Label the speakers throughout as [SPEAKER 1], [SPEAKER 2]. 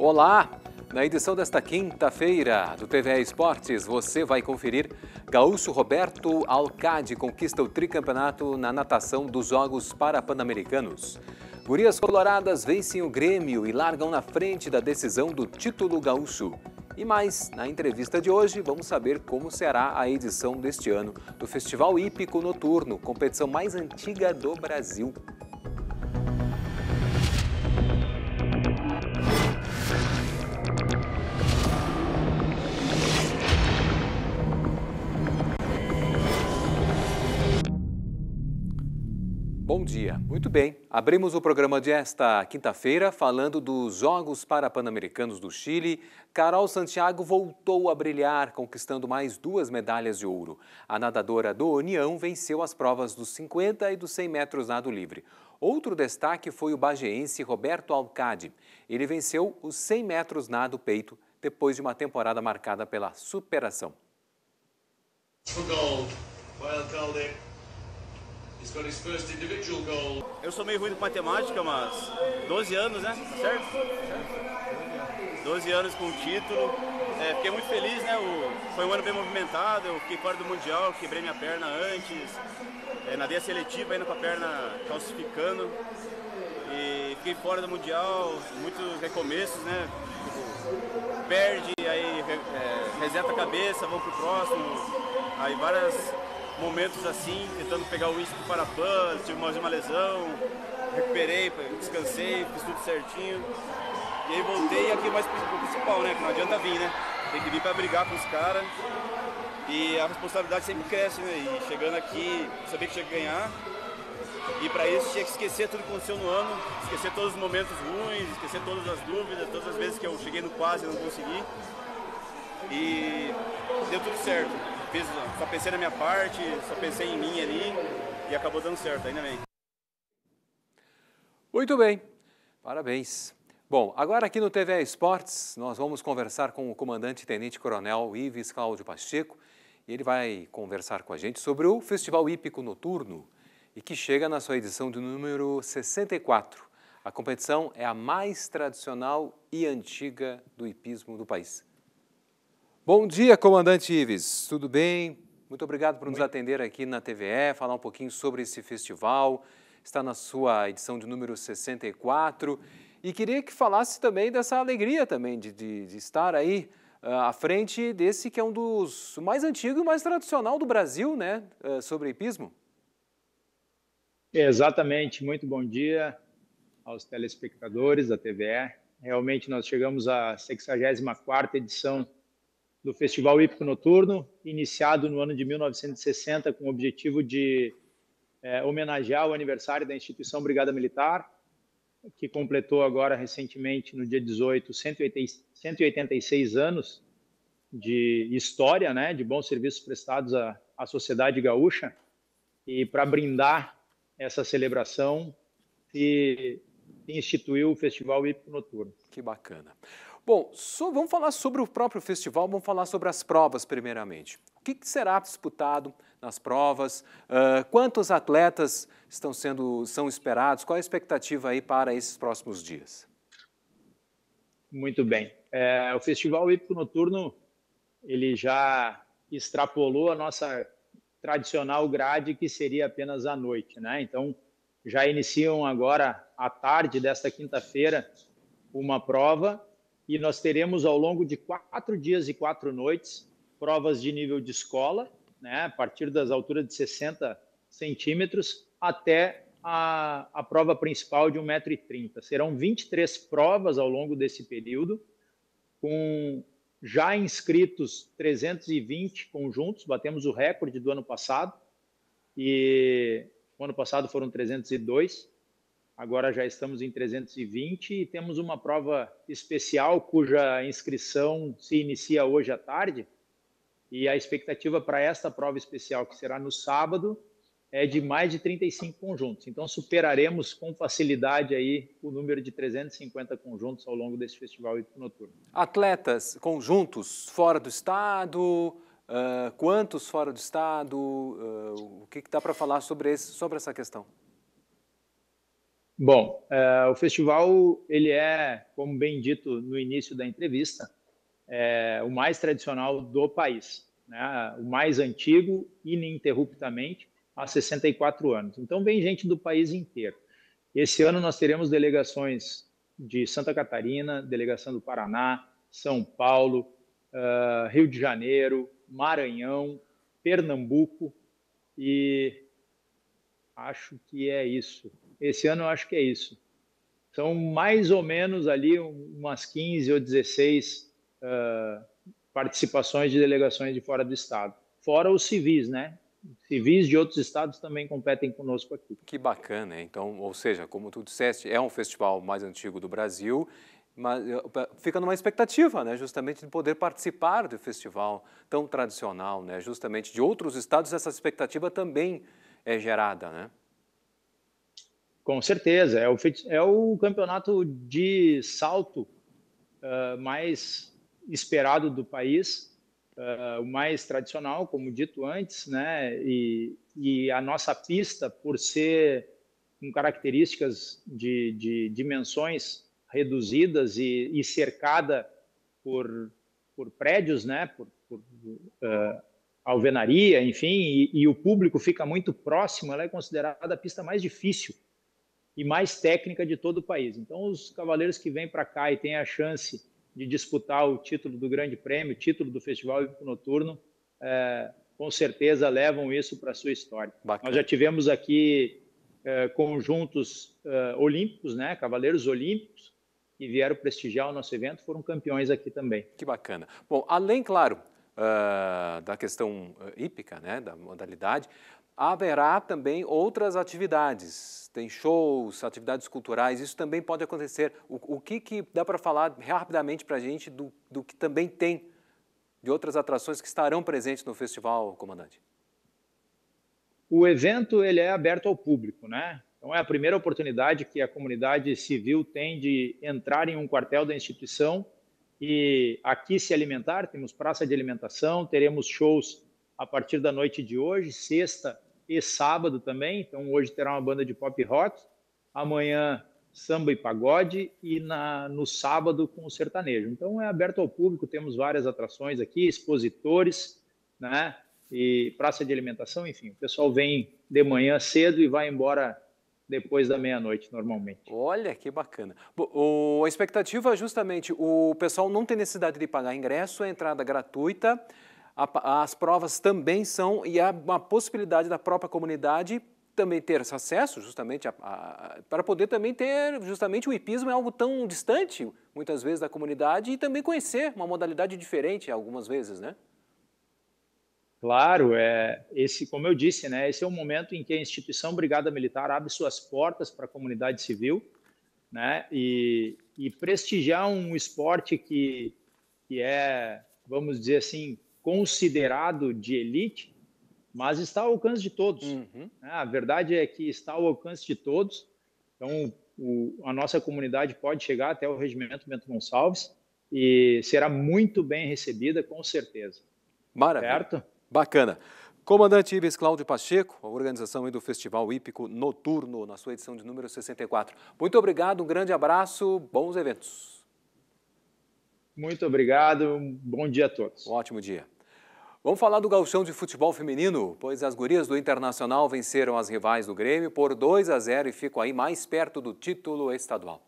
[SPEAKER 1] Olá! Na edição desta quinta-feira do TVE Esportes, você vai conferir Gaúcho Roberto Alcade conquista o tricampeonato na natação dos Jogos Parapanamericanos. Gurias Coloradas vencem o Grêmio e largam na frente da decisão do título gaúcho. E mais, na entrevista de hoje, vamos saber como será a edição deste ano do Festival Hípico Noturno, competição mais antiga do Brasil. Bom dia. Muito bem. Abrimos o programa de esta quinta-feira falando dos Jogos Parapan-Americanos do Chile. Carol Santiago voltou a brilhar, conquistando mais duas medalhas de ouro. A nadadora do União venceu as provas dos 50 e dos 100 metros nado livre. Outro destaque foi o bageense Roberto Alcade. Ele venceu os 100 metros nado peito depois de uma temporada marcada pela superação. Gold. Well,
[SPEAKER 2] eu sou meio ruim de matemática, mas 12 anos, né? Certo? 12 anos com o título. É, fiquei muito feliz, né? O, foi um ano bem movimentado, eu fiquei fora do Mundial, quebrei minha perna antes, é, nadei a seletiva ainda com a perna calcificando. E fiquei fora do Mundial, muitos recomeços, né? Tipo, perde, aí é, reseta a cabeça, vão pro próximo, aí várias momentos assim, tentando pegar o uísque para pan tive mais uma lesão, recuperei, descansei, fiz tudo certinho. E aí voltei e aqui é mais o principal, né? Que não adianta vir, né? Tem que vir para brigar com os caras. E a responsabilidade sempre cresce, né? E chegando aqui, saber que tinha que ganhar. E para isso tinha que esquecer tudo que aconteceu no ano, esquecer todos os momentos ruins, esquecer todas as dúvidas, todas as vezes que eu cheguei no quase e não consegui. E deu tudo certo fiz, só pensei na minha parte, só pensei em mim ali e acabou dando certo, ainda bem.
[SPEAKER 1] Muito bem, parabéns. Bom, agora aqui no TV Esportes, nós vamos conversar com o comandante Tenente Coronel Ives Cláudio Pacheco. E ele vai conversar com a gente sobre o Festival Hípico Noturno e que chega na sua edição do número 64. A competição é a mais tradicional e antiga do hipismo do país. Bom dia, comandante Ives. Tudo bem? Muito obrigado por nos atender aqui na TVE, falar um pouquinho sobre esse festival. Está na sua edição de número 64. E queria que falasse também dessa alegria também de, de, de estar aí uh, à frente desse que é um dos mais antigos e mais tradicional do Brasil, né? Uh, sobre hipismo.
[SPEAKER 3] Exatamente. Muito bom dia aos telespectadores da TVE. Realmente nós chegamos à 64ª edição do Festival Hípico Noturno, iniciado no ano de 1960 com o objetivo de é, homenagear o aniversário da instituição Brigada Militar, que completou agora recentemente, no dia 18, 186 anos de história, né, de bons serviços prestados à, à sociedade gaúcha. E para brindar
[SPEAKER 1] essa celebração, se instituiu o Festival Hípico Noturno. Que bacana. Bom, so, vamos falar sobre o próprio festival, vamos falar sobre as provas primeiramente. O que, que será disputado nas provas? Uh, quantos atletas estão sendo são esperados? Qual a expectativa aí para esses próximos dias?
[SPEAKER 3] Muito bem. É, o festival hípico noturno ele já extrapolou a nossa tradicional grade que seria apenas à noite, né? Então já iniciam agora à tarde desta quinta-feira uma prova e nós teremos ao longo de quatro dias e quatro noites provas de nível de escola, né, a partir das alturas de 60 centímetros até a, a prova principal de 1,30m. Serão 23 provas ao longo desse período, com já inscritos 320 conjuntos, batemos o recorde do ano passado, e o ano passado foram 302, Agora já estamos em 320 e temos uma prova especial cuja inscrição se inicia hoje à tarde. E a expectativa para esta prova especial, que será no sábado, é de mais de 35 conjuntos. Então superaremos com facilidade aí o número de 350 conjuntos ao longo desse festival
[SPEAKER 1] noturno. Atletas, conjuntos fora do estado, uh, quantos fora do estado, uh, o que, que dá para falar sobre, esse, sobre essa questão?
[SPEAKER 3] Bom, é, o festival ele é, como bem dito no início da entrevista, é, o mais tradicional do país, né? o mais antigo ininterruptamente há 64 anos. Então vem gente do país inteiro. Esse ano nós teremos delegações de Santa Catarina, delegação do Paraná, São Paulo, uh, Rio de Janeiro, Maranhão, Pernambuco e acho que é isso. Esse ano eu acho que é isso. São mais ou menos ali umas 15 ou 16 uh, ah, participações de delegações de fora do
[SPEAKER 1] estado. Fora os civis, né? civis de outros estados também competem conosco aqui. Que bacana, então, ou seja, como tu disseste, é um festival mais antigo do Brasil, mas eh, fica numa expectativa, né, justamente de poder participar do festival tão tradicional, né, justamente de outros estados essa expectativa também é gerada, né?
[SPEAKER 3] Com certeza, é o, é o campeonato de salto uh, mais esperado do país, ah, o mais tradicional, como dito antes, né? E, e, a nossa pista, por ser com características de, de dimensões reduzidas e, e cercada por, por, prédios, né? Por, por uh, alvenaria, enfim, e, e o público fica muito próximo, ela é considerada a pista mais difícil e mais técnica de todo o país. Então, os cavaleiros que vêm para cá e têm a chance de disputar o título do Grande Prêmio, o título do Festival Hípico Noturno, é, com certeza levam isso para a sua história. Bacana. Nós já tivemos aqui é, conjuntos é, olímpicos, né, cavaleiros olímpicos, que vieram prestigiar o
[SPEAKER 1] nosso evento, foram campeões aqui também. Que bacana. Bom, além, claro, Uh, da questão é, hípica, né, da modalidade, haverá também outras atividades tem shows, atividades culturais, isso também pode acontecer. O, o que, que dá para falar rapidamente para a gente do, do que também tem de outras atrações que estarão presentes no festival, comandante?
[SPEAKER 3] O evento ele é aberto ao público, né? Então é a primeira oportunidade que a comunidade civil tem de entrar em um quartel da instituição e aqui se alimentar. Temos praça de alimentação, teremos shows a partir da noite de hoje, sexta e sábado também. Então, hoje terá uma banda de pop rock, amanhã samba e pagode e na, no sábado com o sertanejo. Então, é aberto ao público, temos várias atrações aqui, expositores, né? E praça de alimentação, enfim, o pessoal vem de manhã cedo e vai embora
[SPEAKER 1] depois da meia-noite, normalmente. Olha que bacana. O, a expectativa é justamente o pessoal não ter necessidade de pagar ingresso, é entrada gratuita as provas também são, e há uma possibilidade da própria comunidade também ter acesso, justamente, a, a, para poder também ter, justamente, o hipismo é algo tão distante, muitas vezes, da comunidade e também conhecer uma modalidade diferente, algumas vezes, né?
[SPEAKER 3] Claro, é esse, como eu disse, né, esse é o momento em que a instituição Brigada Militar abre suas portas para a comunidade civil, né, e, e prestigiar um esporte que, que é, vamos dizer assim, considerado de elite, mas está ao alcance de todos. Uhum. Né? A verdade é que está ao alcance de todos. Então, o, a nossa comunidade pode chegar até o Regimento Bento
[SPEAKER 1] Gonçalves e será muito bem recebida, com certeza. Maravilha. Certo? Bacana. Comandante Ives Cláudio Pacheco, a organização do Festival Hípico Noturno, na sua edição de número 64. Muito obrigado, um grande abraço, bons eventos. Muito obrigado, bom dia a todos. Um ótimo dia. Vamos falar do galchão de futebol feminino, pois as gurias do Internacional venceram as rivais do Grêmio por 2 a 0 e ficam aí mais perto do título estadual.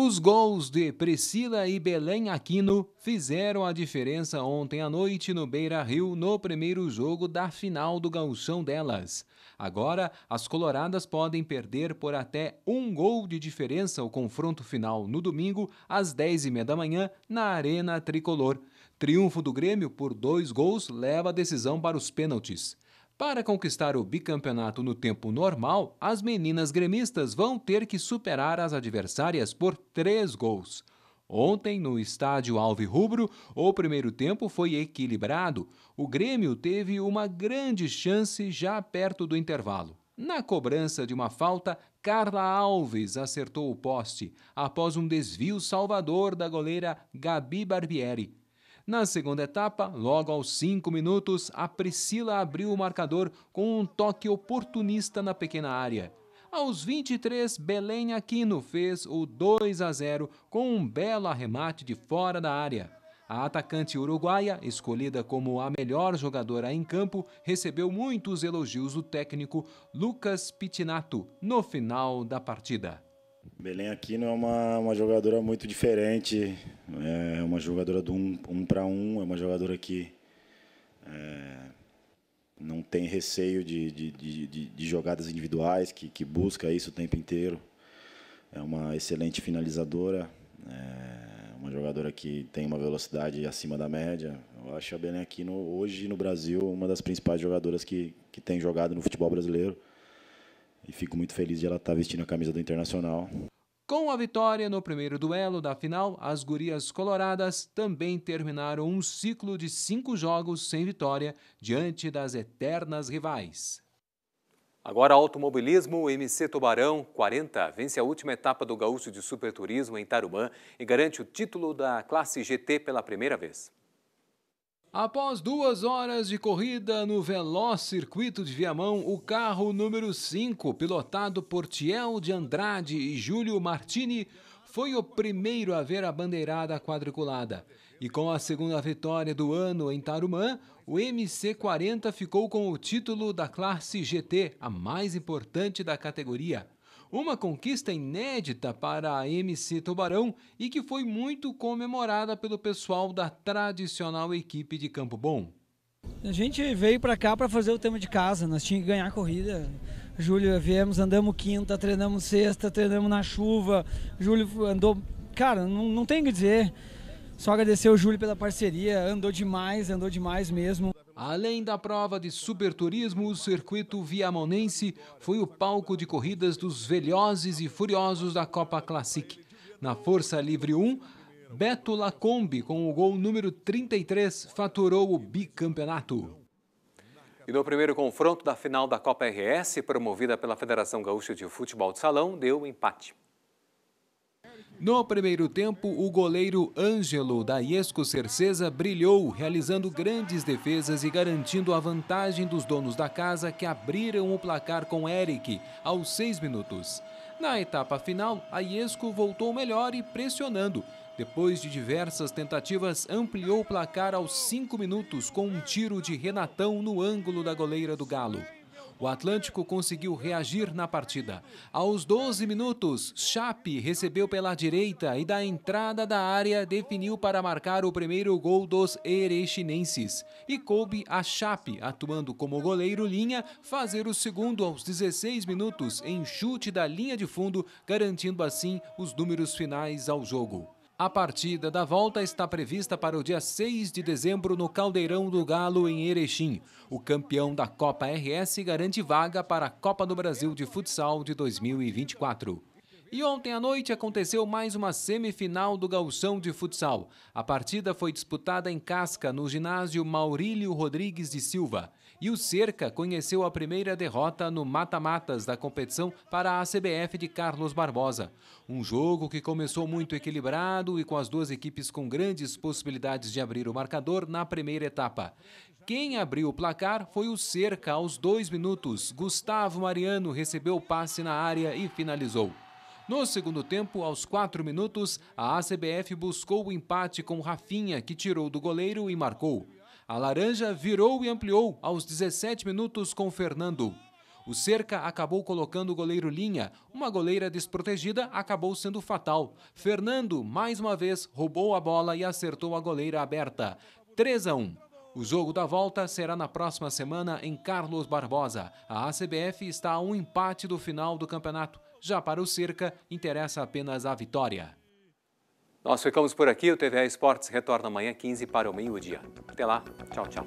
[SPEAKER 1] Os gols de Priscila e Belém Aquino fizeram a diferença ontem à noite no Beira Rio no primeiro jogo da final do gauchão delas. Agora, as coloradas podem perder por até um gol de diferença o confronto final no domingo, às 10h30 da manhã, na Arena Tricolor. Triunfo do Grêmio por dois gols leva a decisão para os pênaltis. Para conquistar o bicampeonato no tempo normal, as meninas gremistas vão ter que superar as adversárias por três gols. Ontem, no estádio Alvirrubro, o primeiro tempo foi equilibrado. O Grêmio teve uma grande chance já perto do intervalo. Na cobrança de uma falta, Carla Alves acertou o poste após um desvio salvador da goleira Gabi Barbieri. Na segunda etapa, logo aos 5 minutos, a Priscila abriu o marcador com um toque oportunista na pequena área. Aos 23, Belém Aquino fez o 2 a 0 com um belo arremate de fora da área. A atacante uruguaia, escolhida como a melhor jogadora em campo, recebeu muitos elogios do técnico Lucas Pitinato no final da partida. Belém
[SPEAKER 2] Aquino é uma, uma jogadora muito diferente, né? é uma jogadora do um, um para um, é uma jogadora que é, não tem receio de, de, de, de jogadas individuais, que, que, busca isso o tempo inteiro. É uma excelente finalizadora, é uma jogadora que tem uma velocidade acima da média. Eu acho a Belém Aquino, hoje no Brasil, uma das principais jogadoras que, que tem jogado no futebol brasileiro e fico muito feliz de ela estar tá vestindo a camisa do Internacional.
[SPEAKER 1] Com a vitória no primeiro duelo da final, as gurias coloradas também terminaram um ciclo de cinco jogos sem vitória diante das eternas rivais. Agora automobilismo, o MC Tubarão 40 vence a última etapa do Gaúcho de Superturismo em Tarumã e garante o título da classe GT pela primeira vez. Após duas horas de corrida no veloz circuito de Viamão, o carro número 5, pilotado por Tiel de Andrade e Júlio Martini, foi o primeiro a ver a bandeirada quadriculada. E com a segunda vitória do ano em Tarumã, o MC40 ficou com o título da classe GT, a mais importante da categoria uma conquista inédita para a MC Tubarão e que foi muito comemorada pelo pessoal da tradicional equipe de Campo Bom. A gente veio para cá para fazer o tema de casa, nós tínhamos que ganhar a corrida. Júlio, viemos, andamos quinta, treinamos sexta, treinamos na chuva. Júlio andou. Cara, não, não tem o que dizer. Só agradecer o Júlio pela parceria, andou demais, andou demais mesmo. Além da prova de superturismo, o circuito viamonense foi o palco de corridas dos velhozes e furiosos da Copa Classic. Na Força Livre 1, Beto Lacombe, com o gol número 33, faturou o bicampeonato. E no primeiro confronto da final da Copa RS, promovida pela Federação Gaúcha de Futebol de Salão, deu empate. No primeiro tempo, o goleiro Ângelo da Iesco Cercesa brilhou, realizando grandes defesas e garantindo a vantagem dos donos da casa que abriram o placar com Eric aos seis minutos. Na etapa final, a Iesco voltou melhor e pressionando. Depois de diversas tentativas, ampliou o placar aos cinco minutos com um tiro de Renatão no ângulo da goleira do Galo. O Atlântico conseguiu reagir na partida. Aos 12 minutos, Chape recebeu pela direita e da entrada da área definiu para marcar o primeiro gol dos erechinenses. E coube a Chape, atuando como goleiro linha, fazer o segundo aos 16 minutos em chute da linha de fundo, garantindo assim os números finais ao jogo. A partida da volta está prevista para o dia 6 de dezembro no Caldeirão do Galo, em Erechim. O campeão da Copa RS garante vaga para a Copa do Brasil de Futsal de 2024. E ontem à noite aconteceu mais uma semifinal do Galchão de Futsal. A partida foi disputada em Casca, no ginásio Maurílio Rodrigues de Silva. E o Cerca conheceu a primeira derrota no mata-matas da competição para a CBF de Carlos Barbosa. Um jogo que começou muito equilibrado e com as duas equipes com grandes possibilidades de abrir o marcador na primeira etapa. Quem abriu o placar foi o Cerca aos dois minutos. Gustavo Mariano recebeu o passe na área e finalizou. No segundo tempo, aos quatro minutos, a ACBF buscou o empate com Rafinha, que tirou do goleiro e marcou. A laranja virou e ampliou aos 17 minutos com Fernando. O cerca acabou colocando o goleiro linha. Uma goleira desprotegida acabou sendo fatal. Fernando, mais uma vez, roubou a bola e acertou a goleira aberta. 3 a 1. O jogo da volta será na próxima semana em Carlos Barbosa. A ACBF está a um empate do final do campeonato. Já para o Cerca, interessa apenas a vitória. Nós ficamos por aqui. O TVA Esportes retorna amanhã, 15 para o meio-dia. Até lá. Tchau, tchau.